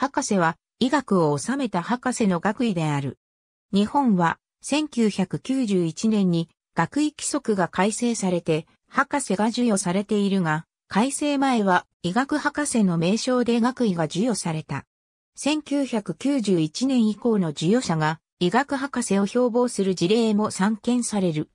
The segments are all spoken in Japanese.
博士は医学を治めた博士の学位である。日本は1991年に学位規則が改正されて博士が授与されているが、改正前は医学博士の名称で学位が授与された。1991年以降の授与者が医学博士を標榜する事例も散見される。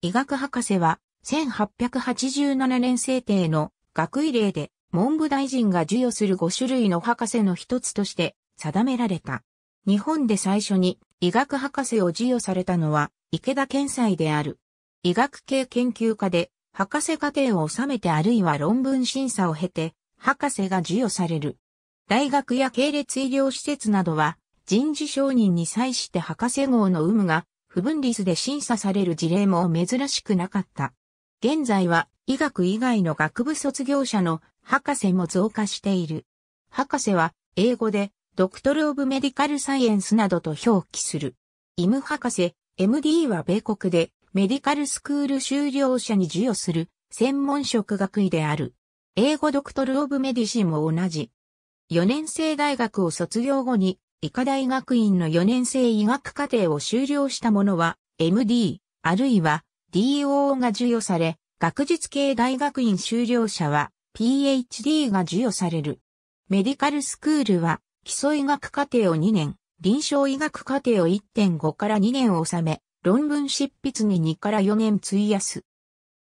医学博士は1887年制定の学位令で文部大臣が授与する5種類の博士の一つとして定められた。日本で最初に医学博士を授与されたのは池田健斎である。医学系研究家で博士課程を収めてあるいは論文審査を経て博士が授与される。大学や系列医療施設などは人事承認に際して博士号の有無が不分立で審査される事例も珍しくなかった。現在は医学以外の学部卒業者の博士も増加している。博士は、英語で、ドクトル・オブ・メディカル・サイエンスなどと表記する。イム博士、MD は米国で、メディカルスクール修了者に授与する、専門職学位である。英語ドクトル・オブ・メディシンも同じ。4年生大学を卒業後に、医科大学院の4年生医学課程を修了した者は、MD、あるいは DO が授与され、学術系大学院修了者は、PhD が授与される。メディカルスクールは、基礎医学課程を2年、臨床医学課程を1.5から2年を収め、論文執筆に2から4年費やす。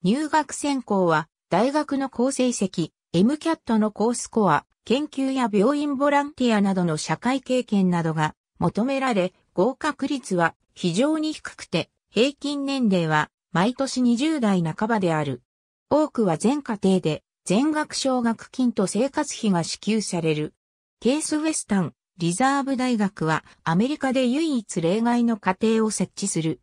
入学専攻は、大学の高成績、MCAT の高スコア、研究や病院ボランティアなどの社会経験などが求められ、合格率は非常に低くて、平均年齢は毎年20代半ばである。多くは全課程で全額奨学金と生活費が支給される。ケースウェスタン、リザーブ大学はアメリカで唯一例外の家庭を設置する。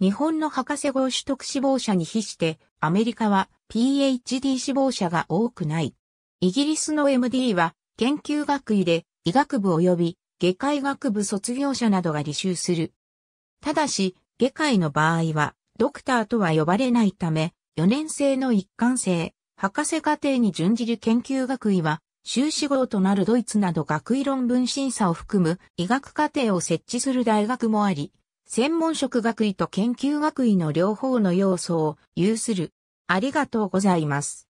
日本の博士号取得志望者に比してアメリカは PhD 志望者が多くない。イギリスの MD は研究学位で医学部及び外科医学部卒業者などが履修する。ただし、外科医の場合はドクターとは呼ばれないため4年生の一貫性、博士課程に準じる研究学位は、修士号となるドイツなど学位論文審査を含む医学課程を設置する大学もあり、専門職学位と研究学位の両方の要素を有する。ありがとうございます。